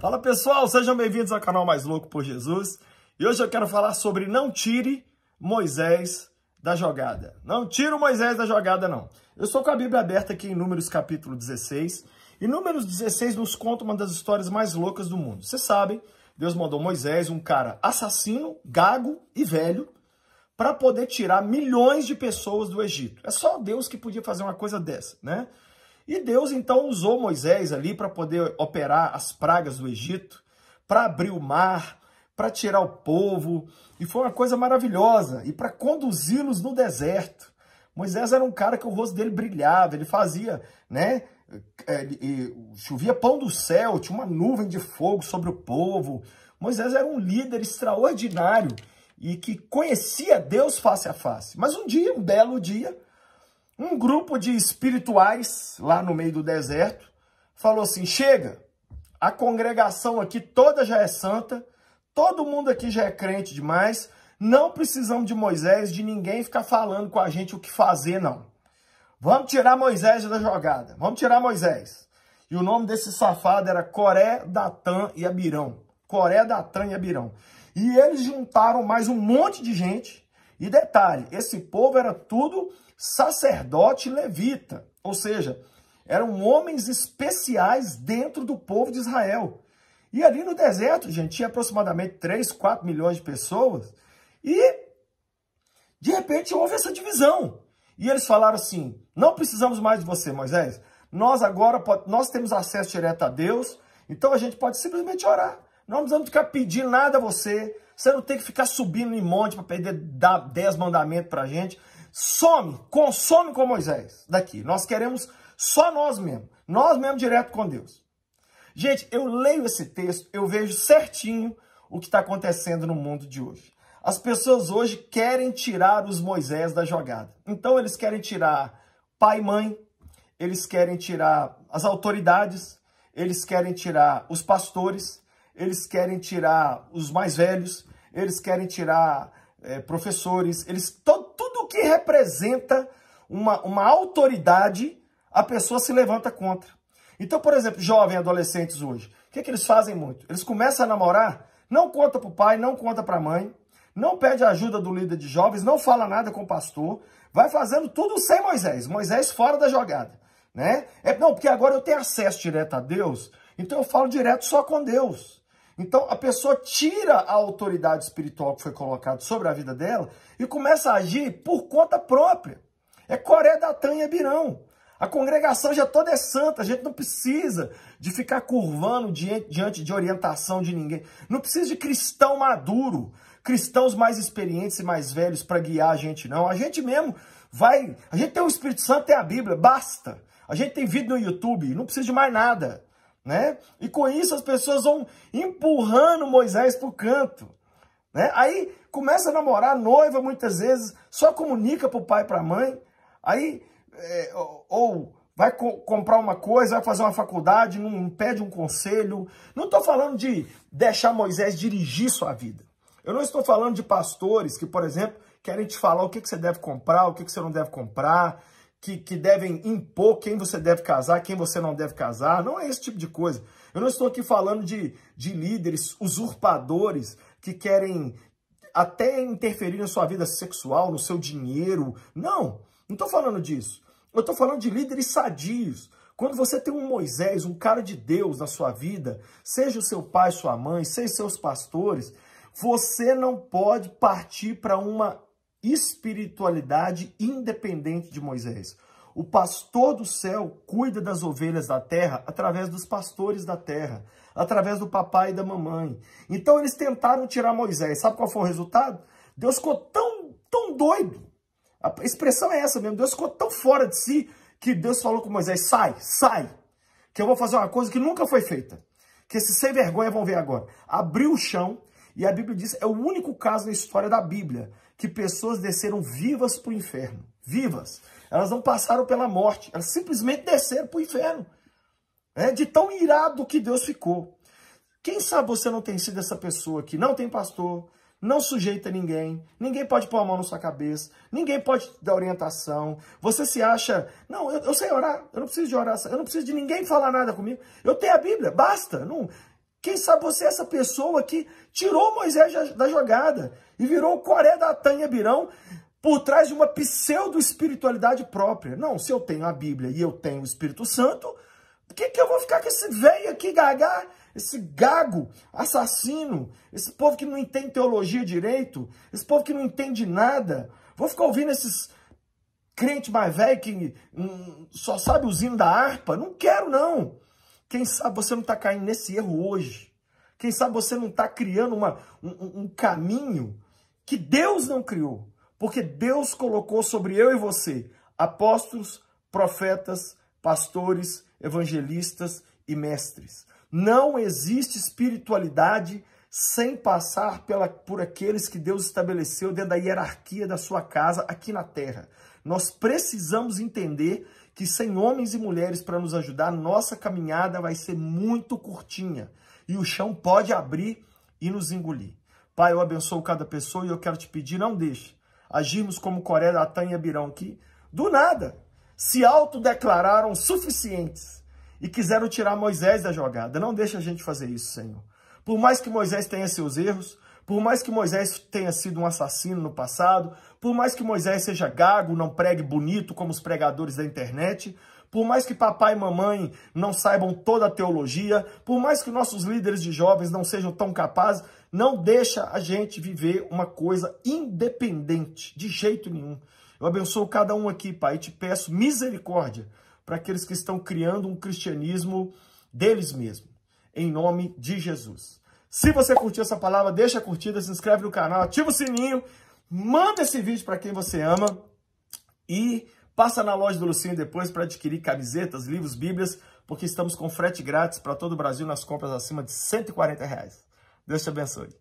Fala pessoal, sejam bem-vindos ao canal Mais Louco por Jesus. E hoje eu quero falar sobre não tire Moisés da jogada. Não tire o Moisés da jogada, não. Eu estou com a Bíblia aberta aqui em Números capítulo 16. E Números 16 nos conta uma das histórias mais loucas do mundo. Vocês sabem, Deus mandou Moisés, um cara assassino, gago e velho, para poder tirar milhões de pessoas do Egito. É só Deus que podia fazer uma coisa dessa, né? E Deus então usou Moisés ali para poder operar as pragas do Egito, para abrir o mar, para tirar o povo, e foi uma coisa maravilhosa, e para conduzi-los no deserto. Moisés era um cara que o rosto dele brilhava, ele fazia, né? É, chovia pão do céu, tinha uma nuvem de fogo sobre o povo. Moisés era um líder extraordinário e que conhecia Deus face a face. Mas um dia, um belo dia, um grupo de espirituais, lá no meio do deserto, falou assim: chega, a congregação aqui toda já é santa, todo mundo aqui já é crente demais, não precisamos de Moisés, de ninguém ficar falando com a gente o que fazer, não. Vamos tirar Moisés da jogada, vamos tirar Moisés. E o nome desse safado era Coré, Datã e Abirão. Coré, Datã e Abirão. E eles juntaram mais um monte de gente. E detalhe, esse povo era tudo sacerdote levita, ou seja, eram homens especiais dentro do povo de Israel. E ali no deserto, gente, tinha aproximadamente 3, 4 milhões de pessoas, e de repente houve essa divisão. E eles falaram assim: não precisamos mais de você, Moisés. Nós agora nós temos acesso direto a Deus, então a gente pode simplesmente orar. Não precisamos ficar pedindo nada a você. Você não tem que ficar subindo em monte para perder 10 mandamentos para a gente some, consome com Moisés daqui. Nós queremos só nós mesmos, nós mesmos direto com Deus. Gente, eu leio esse texto, eu vejo certinho o que está acontecendo no mundo de hoje. As pessoas hoje querem tirar os Moisés da jogada. Então eles querem tirar pai e mãe, eles querem tirar as autoridades, eles querem tirar os pastores, eles querem tirar os mais velhos, eles querem tirar é, professores, eles todo que representa uma, uma autoridade, a pessoa se levanta contra. Então, por exemplo, jovens, adolescentes hoje, o que, é que eles fazem muito? Eles começam a namorar, não conta para o pai, não conta para a mãe, não pede ajuda do líder de jovens, não fala nada com o pastor, vai fazendo tudo sem Moisés, Moisés fora da jogada, né? É, não, porque agora eu tenho acesso direto a Deus, então eu falo direto só com Deus. Então a pessoa tira a autoridade espiritual que foi colocada sobre a vida dela e começa a agir por conta própria. É Coré, da Tanha birão. A congregação já toda é santa, a gente não precisa de ficar curvando diante de orientação de ninguém. Não precisa de cristão maduro, cristãos mais experientes e mais velhos para guiar a gente, não. A gente mesmo vai. A gente tem o Espírito Santo e a Bíblia, basta. A gente tem vídeo no YouTube, não precisa de mais nada né? E com isso as pessoas vão empurrando Moisés para o canto. Né? Aí começa a namorar a noiva muitas vezes, só comunica para o pai e para a mãe. Aí, é, ou, vai co comprar uma coisa, vai fazer uma faculdade, não pede um conselho. Não estou falando de deixar Moisés dirigir sua vida. Eu não estou falando de pastores que, por exemplo, querem te falar o que, que você deve comprar, o que, que você não deve comprar, que, que devem impor quem você deve casar, quem você não deve casar. Não é esse tipo de coisa. Eu não estou aqui falando de, de líderes usurpadores que querem até interferir na sua vida sexual, no seu dinheiro. Não, não estou falando disso. Eu estou falando de líderes sadios. Quando você tem um Moisés, um cara de Deus na sua vida, seja o seu pai, sua mãe, seja seus pastores, você não pode partir para uma espiritualidade independente de Moisés. O pastor do céu cuida das ovelhas da terra através dos pastores da terra, através do papai e da mamãe. Então eles tentaram tirar Moisés. Sabe qual foi o resultado? Deus ficou tão, tão doido. A expressão é essa mesmo. Deus ficou tão fora de si que Deus falou com Moisés: sai, sai, que eu vou fazer uma coisa que nunca foi feita. Que esses sem vergonha vão ver agora. Abriu o chão e a Bíblia diz: é o único caso na história da Bíblia que pessoas desceram vivas para o inferno. Vivas. Elas não passaram pela morte, elas simplesmente desceram para o inferno. É, de tão irado que Deus ficou. Quem sabe você não tem sido essa pessoa que não tem pastor, não sujeita ninguém, ninguém pode pôr a mão na sua cabeça, ninguém pode dar orientação. Você se acha, não, eu, eu sei orar, eu não preciso de oração, eu não preciso de ninguém falar nada comigo. Eu tenho a Bíblia, basta. Não, quem sabe você é essa pessoa que tirou Moisés da jogada e virou o Coré da Tanha Birão por trás de uma pseudo-espiritualidade própria. Não, se eu tenho a Bíblia e eu tenho o Espírito Santo, por que, que eu vou ficar com esse velho aqui gagar, esse gago, assassino, esse povo que não entende teologia direito, esse povo que não entende nada? Vou ficar ouvindo esses crente mais velho que hum, só sabe o zinho da harpa? Não quero, não. Quem sabe você não está caindo nesse erro hoje. Quem sabe você não está criando uma, um, um caminho que Deus não criou. Porque Deus colocou sobre eu e você apóstolos, profetas, pastores, evangelistas e mestres. Não existe espiritualidade sem passar pela, por aqueles que Deus estabeleceu dentro da hierarquia da sua casa aqui na terra. Nós precisamos entender que sem homens e mulheres para nos ajudar, nossa caminhada vai ser muito curtinha e o chão pode abrir e nos engolir. Pai, eu abençoo cada pessoa e eu quero te pedir, não deixe agirmos como Coré, Datã e Abirão, que do nada se autodeclararam suficientes e quiseram tirar Moisés da jogada. Não deixe a gente fazer isso, Senhor. Por mais que Moisés tenha seus erros, por mais que Moisés tenha sido um assassino no passado, por mais que Moisés seja gago, não pregue bonito como os pregadores da internet, por mais que papai e mamãe não saibam toda a teologia, por mais que nossos líderes de jovens não sejam tão capazes, não deixa a gente viver uma coisa independente, de jeito nenhum. Eu abençoo cada um aqui, Pai, e te peço misericórdia para aqueles que estão criando um cristianismo deles mesmos, em nome de Jesus. Se você curtiu essa palavra, deixa a curtida, se inscreve no canal, ativa o sininho, manda esse vídeo para quem você ama e passa na loja do Lucinho depois para adquirir camisetas, livros, bíblias, porque estamos com frete grátis para todo o Brasil nas compras acima de 140 reais. Deus te abençoe.